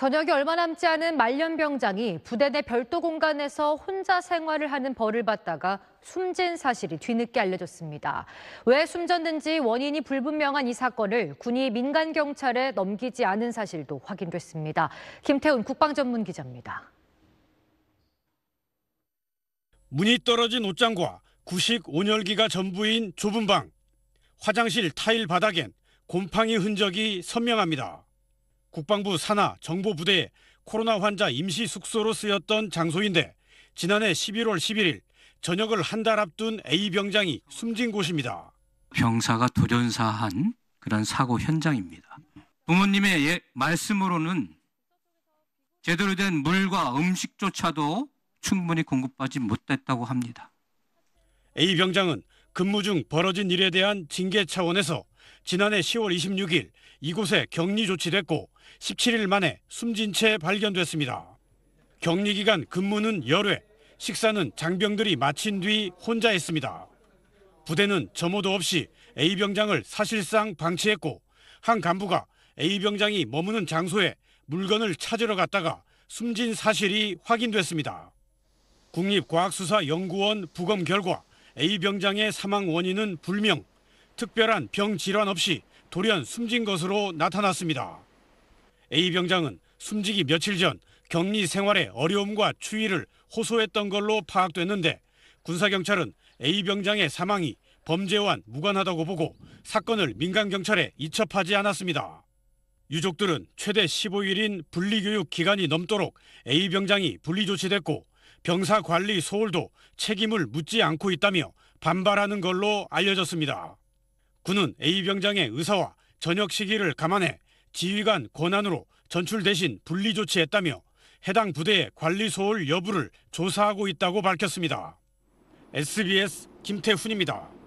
저녁이 얼마 남지 않은 말년병장이 부대 내 별도 공간에서 혼자 생활을 하는 벌을 받다가 숨진 사실이 뒤늦게 알려졌습니다. 왜 숨졌는지 원인이 불분명한 이 사건을 군이 민간 경찰에 넘기지 않은 사실도 확인됐습니다. 김태훈 국방전문 기자입니다. 문이 떨어진 옷장과 구식 온열기가 전부인 좁은 방, 화장실 타일 바닥엔 곰팡이 흔적이 선명합니다. 국방부 산하 정보부대에 코로나 환자 임시 숙소로 쓰였던 장소인데 지난해 11월 11일 전역을 한 달 앞둔 A 병장이 숨진 곳입니다. 병사가 돌연사한 그런 사고 현장입니다. 부모님의 예, 말씀으로는 제대로 된 물과 음식조차도 충분히 공급받지 못했다고 합니다. A 병장은 근무 중 벌어진 일에 대한 징계 차원에서 지난해 10월 26일 이곳에 격리 조치됐고 17일 만에 숨진 채 발견됐습니다. 격리 기간 근무는 열회, 식사는 장병들이 마친 뒤 혼자 했습니다. 부대는 점호도 없이 A병장을 사실상 방치했고 한 간부가 A병장이 머무는 장소에 물건을 찾으러 갔다가 숨진 사실이 확인됐습니다. 국립과학수사연구원 부검 결과 A병장의 사망 원인은 불명, 특별한 병 질환 없이 돌연 숨진 것으로 나타났습니다. A 병장은 숨지기 며칠 전 격리 생활의 어려움과 추위를 호소했던 걸로 파악됐는데 군사경찰은 A 병장의 사망이 범죄와는 무관하다고 보고 사건을 민간경찰에 이첩하지 않았습니다. 유족들은 최대 15일인 분리교육 기간이 넘도록 A 병장이 분리조치됐고 병사관리 소홀도 책임을 묻지 않고 있다며 반발하는 걸로 알려졌습니다. 군은 A 병장의 의사와 전역 시기를 감안해 지휘관 권한으로 전출 대신 분리 조치했다며 해당 부대의 관리 소홀 여부를 조사하고 있다고 밝혔습니다. SBS 김태훈입니다.